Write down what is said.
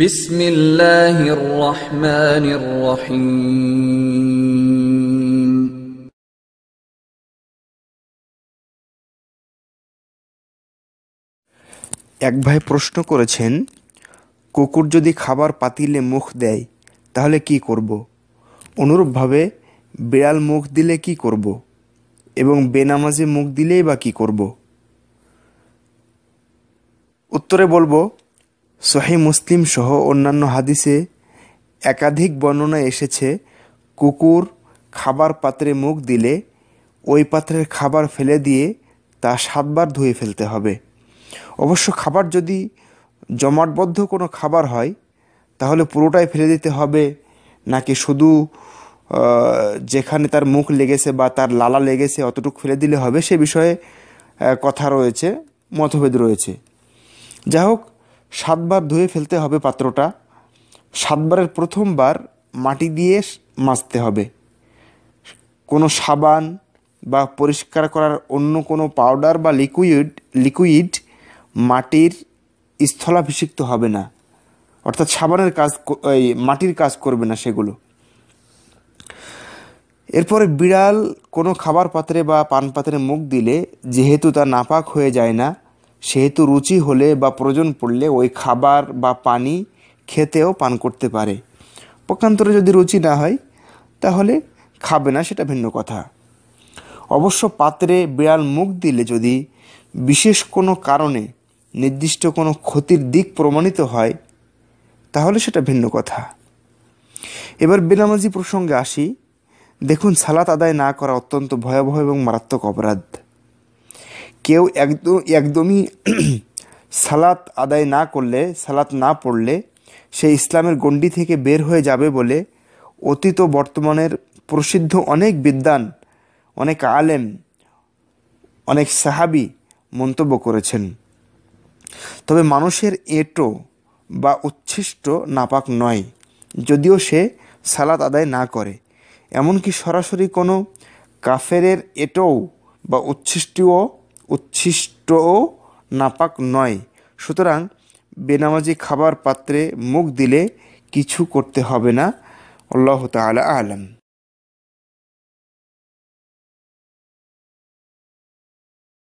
বিসমিল্লাহির এক ভাই প্রশ্ন করেছেন কুকুর যদি খাবার পাতিলে মুখ দেয় তাহলে কি করব অনুরূপভাবে বিড়াল মুখ দিলে কি করব এবং বেনামাজে মুখ দিলেই বা কী করব উত্তরে বলবো সহি মুসলিম সহ অন্যান্য হাদিসে একাধিক বর্ণনা এসেছে কুকুর খাবার পাত্রে মুখ দিলে ওই পাত্রের খাবার ফেলে দিয়ে তা সাতবার ধুয়ে ফেলতে হবে অবশ্য খাবার যদি জমাটবদ্ধ কোনো খাবার হয় তাহলে পুরোটাই ফেলে দিতে হবে নাকি শুধু যেখানে তার মুখ লেগেছে বা তার লালা লেগেছে অতটুকু ফেলে দিলে হবে সে বিষয়ে কথা রয়েছে মতভেদ রয়েছে যাই হোক সাতবার ধুয়ে ফেলতে হবে পাত্রটা সাতবারের প্রথমবার মাটি দিয়ে মাজতে হবে কোনো সাবান বা পরিষ্কার করার অন্য কোনো পাউডার বা লিকুইড লিকুইড মাটির স্থলাভিষিক্ত হবে না অর্থাৎ সাবানের কাজ এই মাটির কাজ করবে না সেগুলো এরপরে বিড়াল কোনো খাবার পাত্রে বা পান পাত্রে মুখ দিলে যেহেতু তা নাপাক হয়ে যায় না সেহেতু রুচি হলে বা প্রয়োজন পড়লে ওই খাবার বা পানি খেতেও পান করতে পারে পক্ষান্তরে যদি রুচি না হয় তাহলে খাবে না সেটা ভিন্ন কথা অবশ্য পাত্রে বিড়াল মুখ দিলে যদি বিশেষ কোনো কারণে নির্দিষ্ট কোনো ক্ষতির দিক প্রমাণিত হয় তাহলে সেটা ভিন্ন কথা এবার বেনামাজি প্রসঙ্গে আসি দেখুন সালাত আদায় না করা অত্যন্ত ভয়াবহ এবং মারাত্মক অপরাধ কেউ একদম একদমই সালাত আদায় না করলে সালাত না পড়লে সে ইসলামের গণ্ডি থেকে বের হয়ে যাবে বলে অতীত বর্তমানের প্রসিদ্ধ অনেক বিদ্বান অনেক আলেম অনেক সাহাবি মন্তব্য করেছেন তবে মানুষের এটো বা উচ্ছিষ্ট নাপাক নয় যদিও সে সালাত আদায় না করে এমনকি সরাসরি কোনো কাফেরের এটো বা উচ্ছিষ্টিও উচ্ছিষ্ট নাপাক নয় সুতরাং বেনামাজি খাবার পাত্রে মুখ দিলে কিছু করতে হবে না আল্লাহ তালা আলম